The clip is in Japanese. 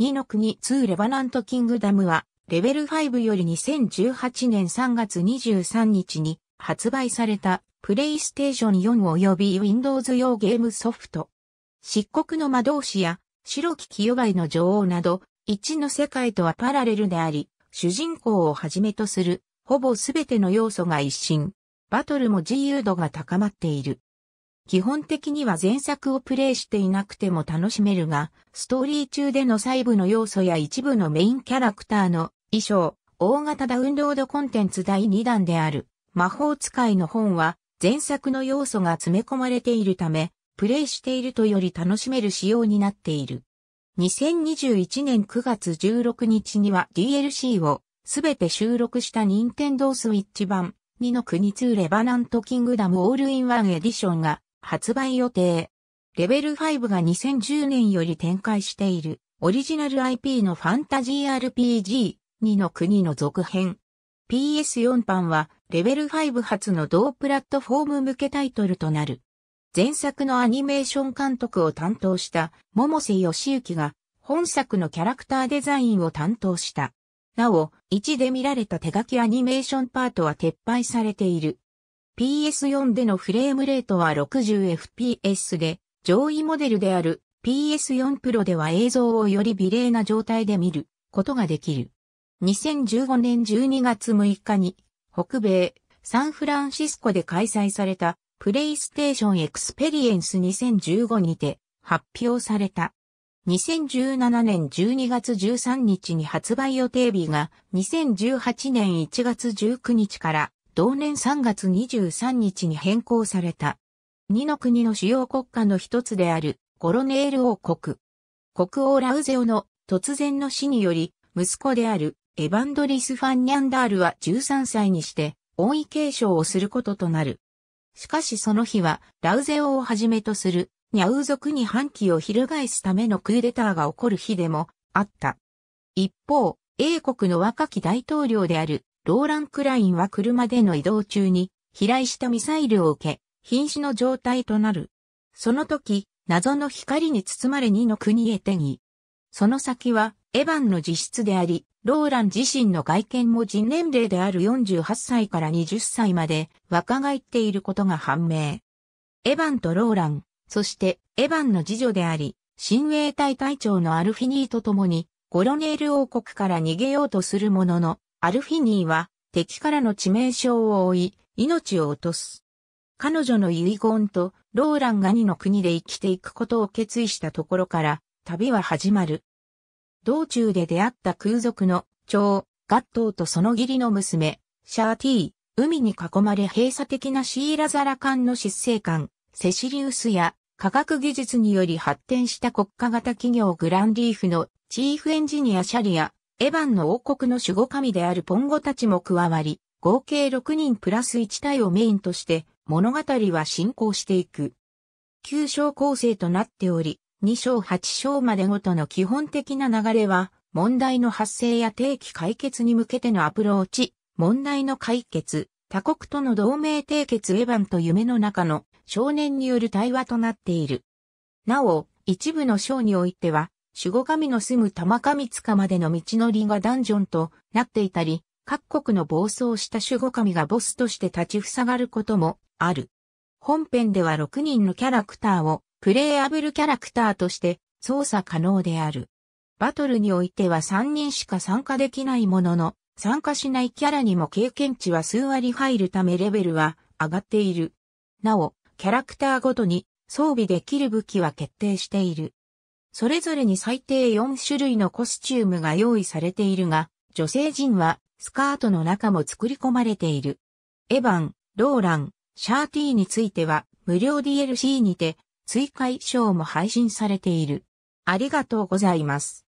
2の国2レバナントキングダムは、レベル5より2018年3月23日に発売された、プレイステーション4及び Windows 用ゲームソフト。漆黒の魔導士や、白き清貝の女王など、1の世界とはパラレルであり、主人公をはじめとする、ほぼすべての要素が一新。バトルも自由度が高まっている。基本的には前作をプレイしていなくても楽しめるが、ストーリー中での細部の要素や一部のメインキャラクターの衣装、大型ダウンロードコンテンツ第2弾である魔法使いの本は前作の要素が詰め込まれているため、プレイしているとより楽しめる仕様になっている。2021年9月16日には DLC をすべて収録した任天堂スイッチ版2の国2レバナントキングダムオールインワンエディションが発売予定。レベル5が2010年より展開しているオリジナル IP のファンタジー RPG 2の国の続編。PS4 版はレベル5発の同プラットフォーム向けタイトルとなる。前作のアニメーション監督を担当した桃瀬義行が本作のキャラクターデザインを担当した。なお、1で見られた手書きアニメーションパートは撤廃されている。PS4 でのフレームレートは 60fps で、上位モデルである PS4 Pro では映像をより美麗な状態で見ることができる。2015年12月6日に、北米、サンフランシスコで開催された、プレイステーションエクスペリエンス2015にて発表された。2017年12月13日に発売予定日が2018年1月19日から同年3月23日に変更された。二の国の主要国家の一つであるコロネール王国。国王ラウゼオの突然の死により、息子であるエヴァンドリス・ファンニャンダールは13歳にして王位継承をすることとなる。しかしその日は、ラウゼオをはじめとする、ニャウ族に反旗を翻すためのクーデターが起こる日でもあった。一方、英国の若き大統領であるローラン・クラインは車での移動中に飛来したミサイルを受け、瀕死の状態となる。その時、謎の光に包まれ2の国へ転移。その先は、エヴァンの自室であり、ローラン自身の外見も人年齢である48歳から20歳まで若返っていることが判明。エヴァンとローラン、そしてエヴァンの次女であり、親衛隊隊長のアルフィニーと共に、ゴロネール王国から逃げようとするものの、アルフィニーは敵からの致命傷を負い、命を落とす。彼女の遺言とローランが2の国で生きていくことを決意したところから、旅は始まる。道中で出会った空賊の長、ガットーとその義理の娘、シャーティー、海に囲まれ閉鎖的なシーラザラ艦の失政艦、セシリウスや科学技術により発展した国家型企業グランリーフのチーフエンジニアシャリア、エヴァンの王国の守護神であるポンゴたちも加わり、合計6人プラス1体をメインとして物語は進行していく。9章構成となっており、2章8章までごとの基本的な流れは、問題の発生や定期解決に向けてのアプローチ、問題の解決、他国との同盟締結エヴァンと夢の中の少年による対話となっている。なお、一部の章においては、守護神の住む玉上塚までの道のりがダンジョンとなっていたり、各国の暴走した守護神がボスとして立ち塞がることもある。本編では6人のキャラクターをプレイアブルキャラクターとして操作可能である。バトルにおいては3人しか参加できないものの、参加しないキャラにも経験値は数割入るためレベルは上がっている。なお、キャラクターごとに装備できる武器は決定している。それぞれに最低4種類のコスチュームが用意されているが、女性陣はスカートの中も作り込まれている。エヴァン、ローラン、シャーティーについては無料 DLC にて追加衣装も配信されている。ありがとうございます。